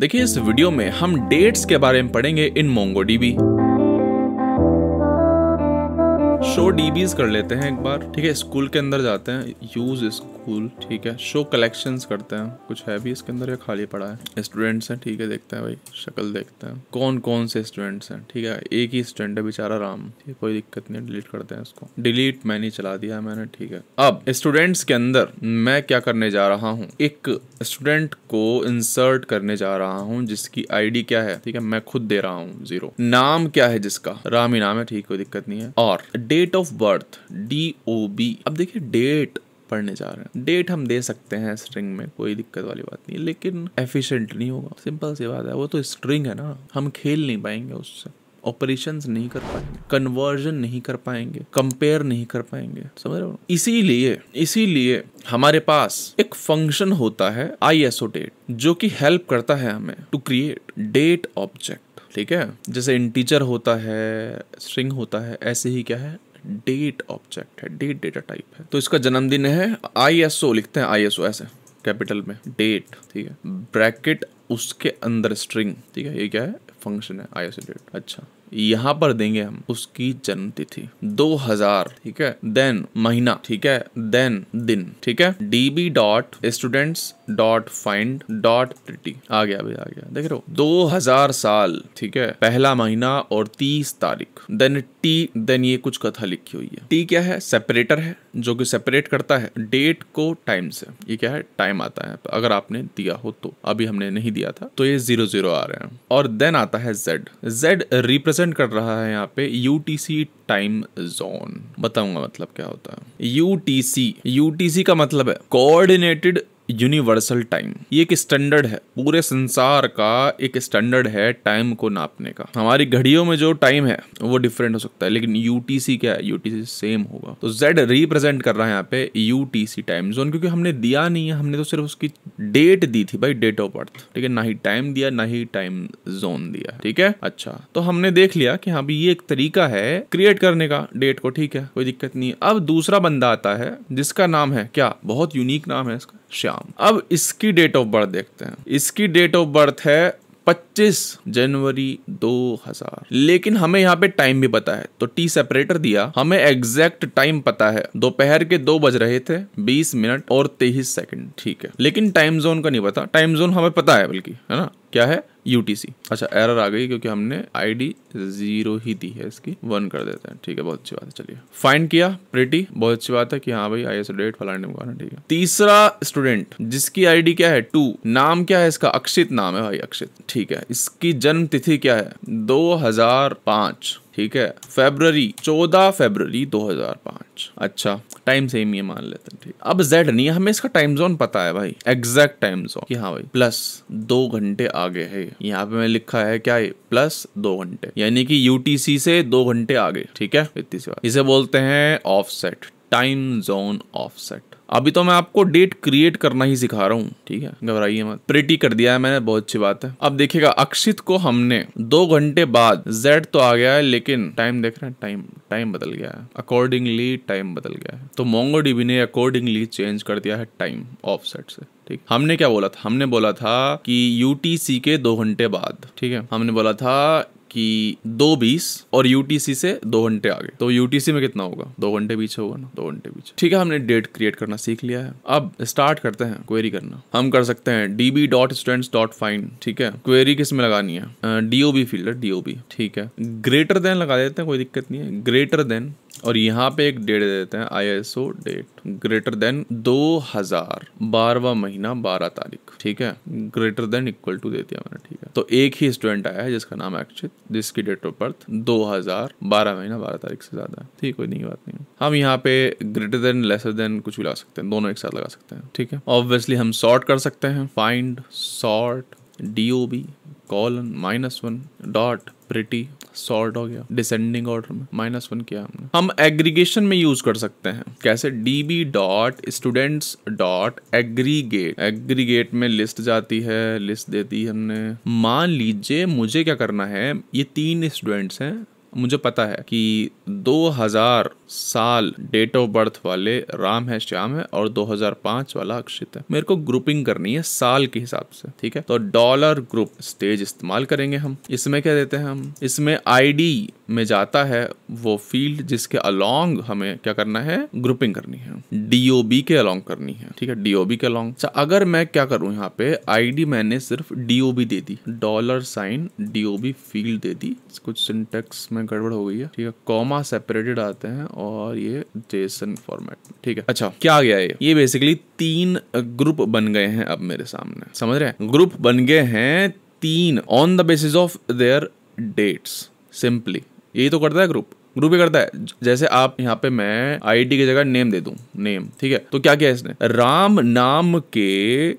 देखिए इस वीडियो में हम डेट्स के बारे में पढ़ेंगे in MongoDB show DBs कर लेते हैं एक बार ठीक है स्कूल के अंदर जाते हैं यूज स्कूल ठीक है शो कलेक्शन करते हैं कुछ है भी इसके अंदर या खाली पड़ा है स्टूडेंट्स हैं ठीक है देखते हैं भाई शक्ल देखते हैं कौन कौन से स्टूडेंट्स हैं ठीक है एक ही स्टूडेंट है बेचारा राम ठीक कोई दिक्कत नहीं डिलीट करते हैं इसको डिलीट मैंने चला दिया मैंने ठीक है अब स्टूडेंट्स के अंदर मैं क्या करने जा रहा हूँ एक स्टूडेंट को इंसर्ट करने जा रहा हूँ जिसकी आईडी क्या है ठीक है मैं खुद दे रहा हूँ जीरो नाम क्या है जिसका राम ही नाम है ठीक कोई दिक्कत नहीं है और date of birth D O B अब देखिए डेट पढ़ने जा रहे हैं डेट हम दे सकते हैं स्ट्रिंग में कोई दिक्कत वाली बात नहीं लेकिन एफिशिएंट नहीं होगा सिंपल सी बात है वो तो स्ट्रिंग है ना हम खेल नहीं पाएंगे उससे ऑपरेशन नहीं कर पाएंगे कन्वर्जन नहीं कर पाएंगे कंपेयर नहीं कर पाएंगे समझ रहे हो इसीलिए इसीलिए हमारे पास एक फंक्शन होता है आई एसओ डेट जो कि हेल्प करता है हमें टू क्रिएट डेट ऑब्जेक्ट ठीक है जैसे इंटीजर होता है स्ट्रिंग होता है ऐसे ही क्या है डेट ऑब्जेक्ट है डेट डेटा टाइप है तो इसका जन्मदिन है आई एस ओ लिखते हैं आई एस ओ ऐसे कैपिटल में डेट ठीक है ब्रैकेट उसके अंदर स्ट्रिंग ठीक है ये क्या है फंक्शन है आई डेट अच्छा यहाँ पर देंगे हम उसकी जन्म तिथि दो हजार ठीक है देन महीना ठीक है देन दिन ठीक है D B dot students dot find dot pretty आ गया भाई आ गया देख रहे हो दो हजार साल ठीक है पहला महीना और तीस तारीख देन टी देन ये कुछ कथा लिखी हुई है टी क्या है सेपरेटर है जो कि सेपरेट करता है डेट को टाइम से ये क्या है टाइम आता है अगर आपने दिया हो तो अभी हमने नहीं दिया था तो ये जीरो जीरो आ रहे हैं और देन आता है जेड जेड रिप्रेजेंट रिप्रेजेंट कर रहा है यहाँ पे यू टाइम जोन बताऊंगा मतलब क्या होता है यू टी सी का मतलब है कोऑर्डिनेटेड यूनिवर्सल टाइम ये एक स्टैंडर्ड है पूरे संसार का एक स्टैंडर्ड है टाइम को नापने का हमारी घड़ियों में जो टाइम है वो डिफरेंट हो सकता है लेकिन यूटीसी क्या है यूटीसी सेम होगा तो जेड रिप्रेजेंट कर रहा है यहाँ पे यूटीसी टाइम जोन क्योंकि हमने दिया नहीं है हमने तो सिर्फ उसकी डेट दी थी भाई डेट ऑफ बर्थ ठीक है ना ही टाइम दिया ना ही टाइम जोन दिया ठीक है अच्छा तो हमने देख लिया कि हाँ ये एक तरीका है क्रिएट करने का डेट को ठीक है कोई दिक्कत नहीं अब दूसरा बंदा आता है जिसका नाम है क्या बहुत यूनिक नाम है इसका श्याम श्याम अब इसकी डेट ऑफ बर्थ देखते हैं इसकी डेट ऑफ बर्थ है 25 जनवरी 2000 लेकिन हमें यहाँ पे टाइम भी पता है तो टी सेपरेटर दिया हमें एग्जैक्ट टाइम पता है दोपहर के दो बज रहे थे 20 मिनट और 23 सेकंड ठीक है लेकिन टाइम जोन का नहीं पता टाइम जोन हमें पता है बल्कि है ना क्या है यू अच्छा एरर आ गई क्योंकि हमने आई डी जीरो ही दी है इसकी वन कर देते हैं ठीक है बहुत अच्छी बात है चलिए फाइंड किया प्रिटी बहुत अच्छी बात है कि हाँ भाई आई एस डेट फलाने मुकाना ठीक है तीसरा स्टूडेंट जिसकी आईडी क्या है टू नाम क्या है इसका अक्षित नाम है भाई अक्षित ठीक है इसकी जन्म तिथि क्या है दो हजार पांच ठीक है फेबररी चौदह फेबररी 2005 अच्छा टाइम सेम ही है मान लेते हैं ठीक अब जेड नहीं है हमें इसका टाइम जोन पता है भाई एग्जैक्ट टाइम जोन कि हाँ भाई प्लस दो घंटे आगे है यहाँ पे मैं लिखा है क्या है प्लस दो घंटे यानी कि यूटीसी से दो घंटे आगे ठीक है इतनी सी बात इसे बोलते हैं ऑफसेट टाइम जोन ऑफसेट अभी तो मैं आपको डेट क्रिएट करना ही सिखा रहा हूँ ठीक है घबराइए मत प्रिटी कर दिया है मैंने बहुत अच्छी बात है अब देखिएगा अक्षित को हमने दो घंटे बाद जेड तो आ गया है लेकिन टाइम देख रहे हैं टाइम टाइम बदल गया है अकॉर्डिंगली टाइम बदल गया है तो मोंगो डीबी ने अकॉर्डिंगली चेंज कर दिया है टाइम ऑफ से ठीक हमने क्या बोला था हमने बोला था कि यूटीसी के दो घंटे बाद ठीक है हमने बोला था कि दो बीस और यूटीसी से दो घंटे आगे तो यूटीसी में कितना होगा दो घंटे पीछे होगा ना दो घंटे पीछे ठीक है हमने डेट क्रिएट करना सीख लिया है अब स्टार्ट करते हैं क्वेरी करना हम कर सकते हैं DB dot students dot find ठीक है क्वेरी किस में लगानी है बी फील्ड बी ठीक है ग्रेटर देन लगा देते हैं कोई दिक्कत नहीं है ग्रेटर देन और यहाँ पे एक डेट दे देते हैं I O date greater than दो हजार बारवा महीना बारह तारीख ठीक है ग्रेटर देन इक्वल टू दे दिया मैंने ठीक है तो एक ही स्टूडेंट आया है जिसका नाम अक्षित जिसकी डेट ऑफ बर्थ दो हजार बारह महीना बारह तारीख से ज्यादा है ठीक कोई नहीं बात नहीं हम यहाँ पे ग्रेटर देन लेसर देन कुछ भी लगा सकते हैं दोनों एक साथ लगा सकते हैं ठीक है ऑब्वियसली हम सॉर्ट कर सकते हैं find sort D O B colon minus one dot pretty sort हो गया डिसेंडिंग ऑर्डर में माइनस वन किया हमने हम एग्रीगेशन में यूज कर सकते हैं कैसे D B dot students dot aggregate aggregate में लिस्ट जाती है लिस्ट देती है हमने मान लीजिए मुझे क्या करना है ये तीन स्टूडेंट्स हैं मुझे पता है कि 2000 साल डेट ऑफ बर्थ वाले राम है श्याम है और 2005 वाला अक्षित है मेरे को ग्रुपिंग करनी है साल के हिसाब से ठीक है तो डॉलर ग्रुप स्टेज इस्तेमाल करेंगे हम इसमें क्या देते हैं हम इसमें आईडी में जाता है वो फील्ड जिसके अलोंग हमें क्या करना है ग्रुपिंग करनी है डीओबी के अलोंग करनी है ठीक है डीओबी के अलोंग अच्छा अगर मैं क्या करूं यहाँ पे आईडी मैंने सिर्फ डीओबी दे दी डॉलर साइन डीओबी फील्ड दे दी कुछ सिंटेक्स में में गड़बड़ हो गई है ठीक है कॉमा सेपरेटेड आते हैं और ये जेसन फॉर्मेट ठीक है अच्छा क्या आ गया ये ये बेसिकली तीन ग्रुप बन गए हैं अब मेरे सामने समझ रहे हैं ग्रुप बन गए हैं तीन on the basis of their dates simply यही तो करता है ग्रुप ग्रुप ये करता है जैसे आप यहाँ पे मैं आई की जगह नेम दे दू नेम ठीक है तो क्या किया इसने राम नाम के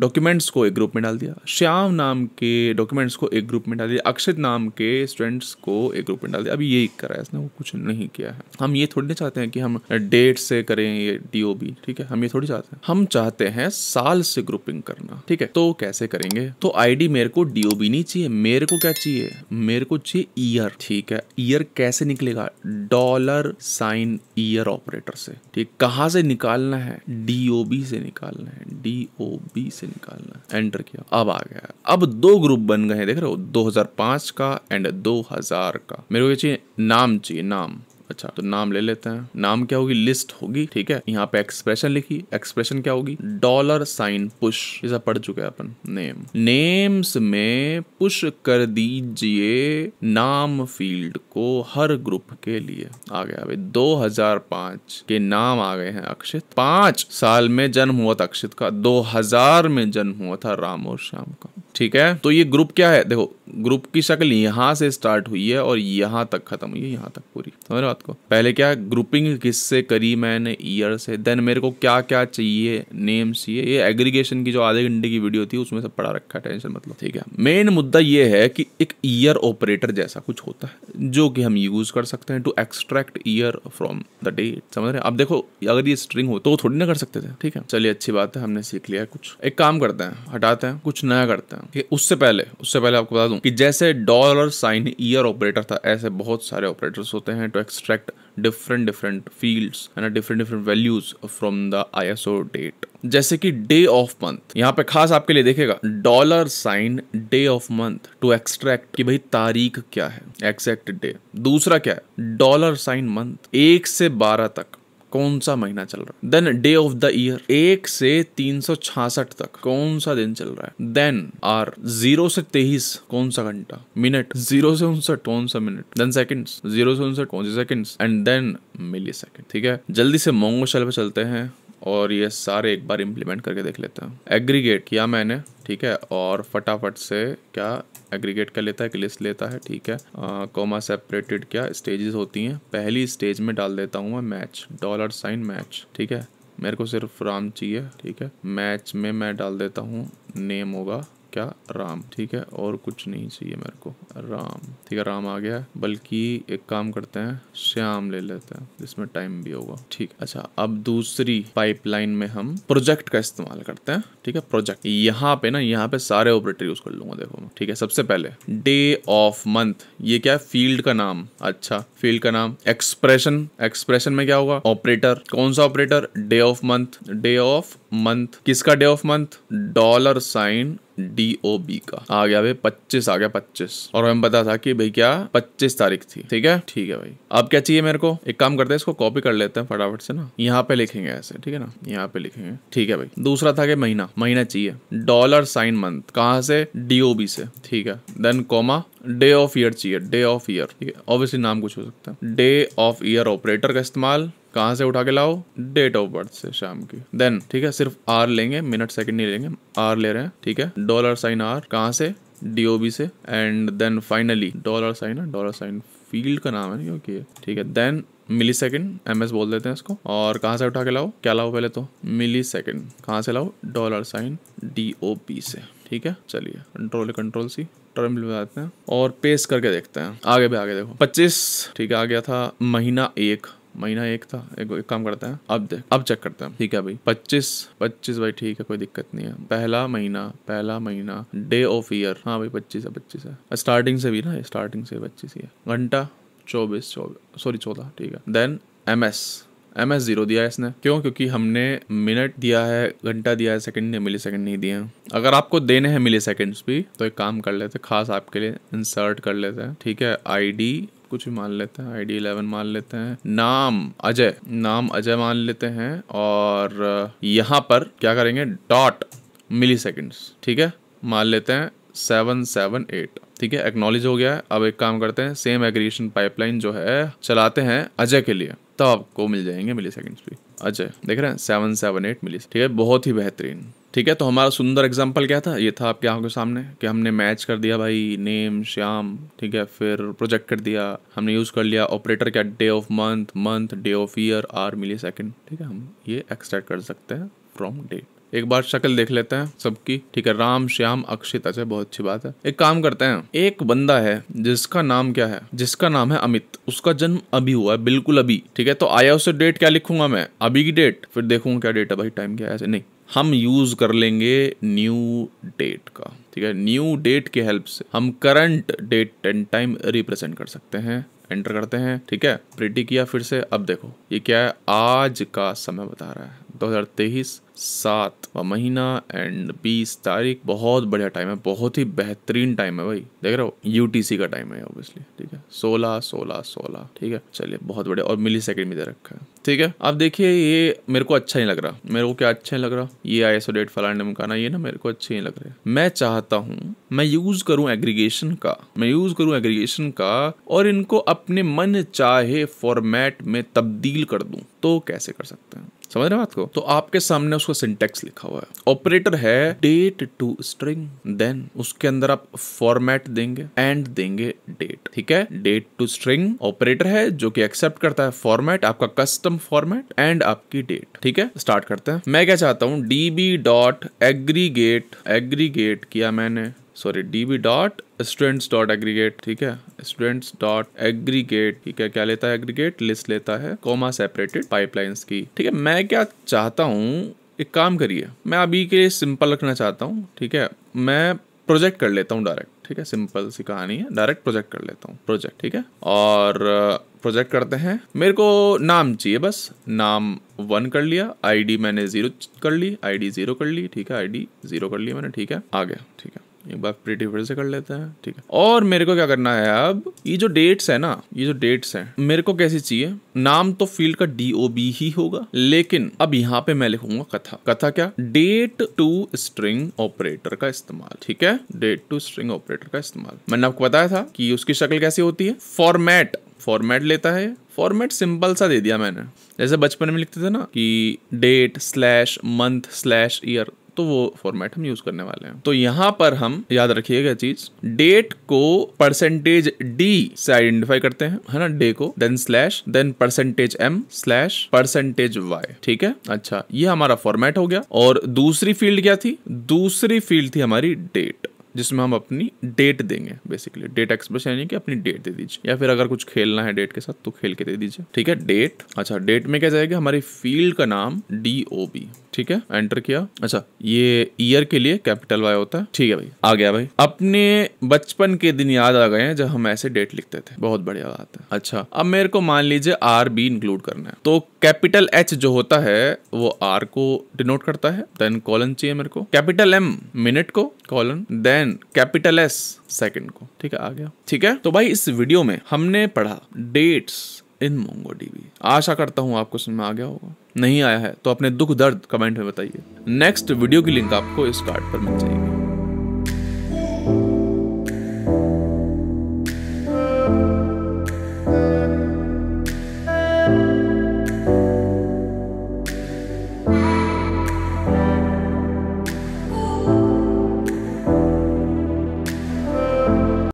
डॉक्यूमेंट्स को एक ग्रुप में डाल दिया श्याम नाम के डॉक्यूमेंट्स को एक ग्रुप में डाल दिया अक्षित नाम के स्टूडेंट्स को एक ग्रुप में डाल दिया अभी यही करा है इसने वो कुछ नहीं किया है हम ये थोड़ी नहीं चाहते हैं कि हम डेट से करें ये डी ठीक है हम ये थोड़ी चाहते हैं हम चाहते हैं साल से ग्रुपिंग करना ठीक है तो कैसे करेंगे तो आई मेरे को डीओबी नहीं चाहिए मेरे को क्या चाहिए मेरे को चाहिए ईयर ठीक है ईयर कैसे निकलेगा डॉलर साइन ईयर ऑपरेटर से ठीक कहाँ से निकालना है डीओबी से निकालना है डीओबी से निकालना है एंटर किया अब आ गया अब दो ग्रुप बन गए देख रहे हो 2005 का एंड 2000 का मेरे को ये चाहिए नाम चाहिए नाम अच्छा तो नाम ले लेते हैं नाम क्या होगी लिस्ट होगी ठीक है यहाँ पे एक्सप्रेशन लिखी एक्सप्रेशन क्या होगी डॉलर साइन पुश इसे पढ़ चुके हैं अपन नेम नेम्स में पुश कर दीजिए नाम फील्ड को हर ग्रुप के लिए आ गया अभी 2005 के नाम आ गए हैं अक्षित पांच साल में जन्म हुआ था अक्षित का 2000 में जन्म हुआ था राम और श्याम का ठीक है तो ये ग्रुप क्या है देखो ग्रुप की शक्ल यहाँ से स्टार्ट हुई है और यहाँ तक खत्म हुई है यहाँ तक पूरी समझ बात को पहले क्या ग्रुपिंग किससे करी मैंने ईयर से देन मेरे को क्या क्या चाहिए नेम चाहिए ये एग्रीगेशन की जो आधे घंटे की वीडियो थी उसमें सब पढ़ा रखा टेंशन मतलब ठीक है मेन मुद्दा ये है कि एक ईयर ऑपरेटर जैसा कुछ होता है जो कि हम यूज कर सकते हैं to extract year from the date समझ रहे अब देखो अगर ये स्ट्रिंग हो तो वो थोड़ी ना कर सकते थे ठीक है चलिए अच्छी बात है हमने सीख लिया कुछ एक काम करते हैं हटाते हैं कुछ नया करते हैं ठीक है उससे पहले उससे पहले आपको बता दूं कि जैसे डॉलर साइन ईयर ऑपरेटर था ऐसे बहुत सारे ऑपरेटर्स होते हैं to extract different different fields है different different values from the I S O date जैसे कि डे ऑफ मंथ यहाँ पे खास आपके लिए देखेगा dollar sign day of month to extract कि भाई तारीख क्या है एक्सैक्ट डे दूसरा क्या है डॉलर साइन मंथ एक से बारह तक कौन सा महीना चल रहा है then day of the year एक से तीन सौ छियासठ तक कौन सा दिन चल रहा है देन आर जीरो से तेईस कौन सा घंटा मिनट जीरो से उनसठ कौन सा मिनट देन सेकंड्स जीरो से उनसठ कौन से seconds and then milli second ठीक है जल्दी से मोंगो शेल पे चलते हैं और ये सारे एक बार इम्प्लीमेंट करके देख लेते हैं एग्रीगेट किया मैंने ठीक है और फटाफट से क्या एग्रीगेट कर लेता है एक लिस्ट लेता है ठीक है कॉमा सेपरेटेड क्या स्टेजेस होती हैं पहली स्टेज में डाल देता हूँ मैं मैच डॉलर साइन मैच ठीक है मेरे को सिर्फ राम चाहिए ठीक है मैच में मैं डाल देता हूँ नेम होगा क्या राम ठीक है और कुछ नहीं चाहिए मेरे को राम ठीक है राम आ गया बल्कि एक काम करते हैं श्याम ले लेते हैं जिसमें टाइम भी होगा ठीक अच्छा अब दूसरी पाइपलाइन में हम प्रोजेक्ट का इस्तेमाल करते हैं ठीक है प्रोजेक्ट यहाँ पे ना यहाँ पे सारे ऑपरेटर यूज कर लूंगा देखो मैं ठीक है सबसे पहले डे ऑफ मंथ ये क्या है फील्ड का नाम अच्छा फील्ड का नाम एक्सप्रेशन एक्सप्रेशन में क्या होगा ऑपरेटर कौन सा operator day of month day of month किसका day of month dollar sign D O B का आ गया भाई पच्चीस आ गया पच्चीस और हमें पता था कि भाई क्या पच्चीस तारीख थी ठीक है ठीक है भाई अब क्या चाहिए मेरे को एक काम करते हैं इसको कॉपी कर लेते हैं फटाफट से ना यहाँ पे लिखेंगे ऐसे ठीक है ना यहाँ पे लिखेंगे ठीक है भाई दूसरा था कि महीना महीना चाहिए डॉलर साइन मंथ कहाँ से डी ओ बी से ठीक है then comma day of year चाहिए डे ऑफ ईयर ठीक है ऑब्वियसली नाम कुछ हो सकता है डे ऑफ ईयर ऑपरेटर का इस्तेमाल कहाँ से उठा के लाओ डेट ऑफ बर्थ से शाम की देन ठीक है सिर्फ आर लेंगे मिनट सेकंड नहीं लेंगे आर ले रहे हैं ठीक है डॉलर साइन आर कहाँ से डीओबी से and then finally dollar sign है डॉलर साइन फील्ड का नाम है क्योंकि ठीक है then milli second M S बोल देते हैं इसको और कहाँ से उठा के लाओ क्या लाओ पहले तो मिली सेकेंड कहाँ से लाओ dollar sign D O P से ठीक है चलिए कंट्रोल कंट्रोल सी टर्म जाते हैं और पेस्ट करके देखते हैं आगे भी आगे देखो पच्चीस ठीक है आ गया था महीना एक महीना एक था एक, एक काम करते हैं अब देख अब चेक करते हैं ठीक है भाई पच्चीस पच्चीस भाई ठीक है कोई दिक्कत नहीं है पहला महीना पहला महीना डे ऑफ ईयर हाँ भाई पच्चीस है पच्चीस है स्टार्टिंग से भी ना स्टार्टिंग से पच्चीस ही है घंटा चौबीस चौबीस सॉरी चौदह ठीक है then M S M S zero दिया है इसने क्यों क्योंकि हमने मिनट दिया है घंटा दिया है सेकंड ने मिली सेकंड नहीं दिए हैं अगर आपको देने हैं मिली सेकंड भी तो एक काम कर लेते खास आपके लिए इंसर्ट कर लेते हैं ठीक है आई डी कुछ भी मान लेते हैं आई डी इलेवन मान लेते हैं नाम अजय नाम अजय मान लेते हैं और यहाँ पर क्या करेंगे डॉट मिली ठीक है मान लेते हैं सेवन सेवन एट ठीक है एक्नोलेज हो गया है अब एक काम करते हैं सेम एग्रीशन पाइपलाइन जो है चलाते हैं अजय के लिए तब तो आपको मिल जाएंगे मिली सेकेंड्स भी अजय देख रहे हैं सेवन सेवन एट मिली ठीक है बहुत ही बेहतरीन ठीक है तो हमारा सुंदर एग्जाम्पल क्या था ये था आपकी आंखों के सामने कि हमने मैच कर दिया भाई नेम श्याम ठीक है फिर प्रोजेक्ट कर दिया हमने यूज़ कर लिया ऑपरेटर क्या day of month month day of year or milli second ठीक है हम ये एक्सट्रैक्ट कर सकते हैं फ्रॉम डेट एक बार शक्ल देख लेते हैं सबकी ठीक है राम श्याम अक्षित अच्छा बहुत अच्छी बात है एक काम करते हैं एक बंदा है जिसका नाम क्या है जिसका नाम है अमित उसका जन्म अभी हुआ है बिल्कुल अभी ठीक है तो आया उसे डेट क्या लिखूंगा मैं अभी की डेट फिर देखूंगा क्या डेट है भाई टाइम क्या है ऐसे नहीं हम यूज़ कर लेंगे न्यू डेट का ठीक है न्यू डेट के हेल्प से हम current date and time represent कर सकते हैं एंटर करते हैं ठीक है प्रिटी किया फिर से अब देखो ये क्या है आज का समय बता रहा है 2023 सात महीना एंड बीस तारीख बहुत बढ़िया टाइम है बहुत ही बेहतरीन टाइम है भाई देख रहे हो यूटीसी का टाइम है ऑब्वियसली ठीक है सोलह सोलह सोलह ठीक है चलिए बहुत बढ़िया और मिली सेकेंड में दे रखा है ठीक है अब देखिए ये मेरे को अच्छा नहीं लग रहा मेरे को क्या अच्छा नहीं लग रहा ये आई एसो डेट फलाने मकाना ये ना मेरे को अच्छे नहीं लग रहे मैं चाहता हूँ मैं यूज करूँ एग्रीगेशन का मैं यूज करूँ एग्रीगेशन का और इनको अपने मन चाहे फॉर्मेट में तब्दील कर दूँ तो कैसे कर सकते हैं समझ रहे बात को तो आपके सामने उसका सिंटेक्स लिखा हुआ है ऑपरेटर है डेट टू स्ट्रिंग देन उसके अंदर आप फॉर्मेट देंगे एंड देंगे डेट ठीक है डेट टू स्ट्रिंग ऑपरेटर है जो कि एक्सेप्ट करता है फॉर्मेट आपका कस्टम फॉर्मेट एंड आपकी डेट ठीक है स्टार्ट करते हैं मैं क्या चाहता हूँ डीबी डॉट एग्रीगेट एग्रीगेट किया मैंने sorry D B dot students dot aggregate ठीक है स्टूडेंट्स डॉट एग्रीगेट ठीक है क्या लेता है एग्रीगेट लिस्ट लेता है कोमा सेपरेटेड पाइपलाइंस की ठीक है मैं क्या चाहता हूँ एक काम करिए मैं अभी के लिए सिंपल रखना चाहता हूँ ठीक है मैं प्रोजेक्ट कर लेता हूँ डायरेक्ट ठीक है सिंपल सी कहानी है डायरेक्ट प्रोजेक्ट कर लेता हूँ प्रोजेक्ट ठीक है और प्रोजेक्ट uh, करते हैं मेरे को नाम चाहिए बस नाम वन कर लिया आईडी मैंने जीरो कर ली आईडी जीरो कर ली ठीक है आईडी जीरो कर लिया मैंने ठीक है आ गया ठीक है एक बार प्रीटी फिर से कर लेते हैं ठीक है और मेरे को क्या करना है अब ये जो डेट्स है ना ये जो डेट्स है मेरे को कैसी चाहिए नाम तो फील्ड का डी ओ बी ही होगा लेकिन अब यहाँ पे मैं लिखूंगा कथा कथा क्या डेट टू स्ट्रिंग ऑपरेटर का इस्तेमाल ठीक है डेट टू स्ट्रिंग ऑपरेटर का इस्तेमाल मैंने आपको बताया था कि उसकी शक्ल कैसी होती है फॉर्मेट फॉर्मेट लेता है फॉर्मेट सिंपल सा दे दिया मैंने जैसे बचपन में लिखते थे ना कि date slash month slash year तो वो फॉर्मेट हम यूज करने वाले हैं तो यहाँ पर हम याद रखिएगा चीज डेट को परसेंटेज डी से आइडेंटिफाई करते हैं है ना डे को then slash then percentage M slash percentage Y ठीक है अच्छा ये हमारा फॉर्मेट हो गया और दूसरी फील्ड क्या थी दूसरी फील्ड थी हमारी डेट जिसमें हम अपनी डेट देंगे बेसिकली डेट एक्सप्रेस यानी कि अपनी डेट दे दीजिए या फिर अगर कुछ खेलना है डेट के साथ तो खेल के दे दीजिए ठीक है डेट अच्छा डेट में क्या जाएगा हमारी फील्ड का नाम डी ओ बी ठीक है एंटर किया अच्छा ये ईयर के लिए कैपिटल वाई होता है ठीक है भाई आ गया भाई अपने बचपन के दिन याद आ गए हैं जब हम ऐसे डेट लिखते थे बहुत बढ़िया बात है अच्छा अब मेरे को मान लीजिए आर बी इंक्लूड करना है तो कैपिटल एच जो होता है वो आर को डिनोट करता है देन कॉलन चाहिए मेरे को कैपिटल एम मिनट को colon then capital S second को ठीक है आ गया ठीक है तो भाई इस वीडियो में हमने पढ़ा डेट्स इन मोंगो मोंगोडीबी आशा करता हूँ आपको समझ में आ गया होगा नहीं आया है तो अपने दुख दर्द कमेंट में बताइए नेक्स्ट वीडियो की लिंक आपको इस कार्ड पर मिल जाएगी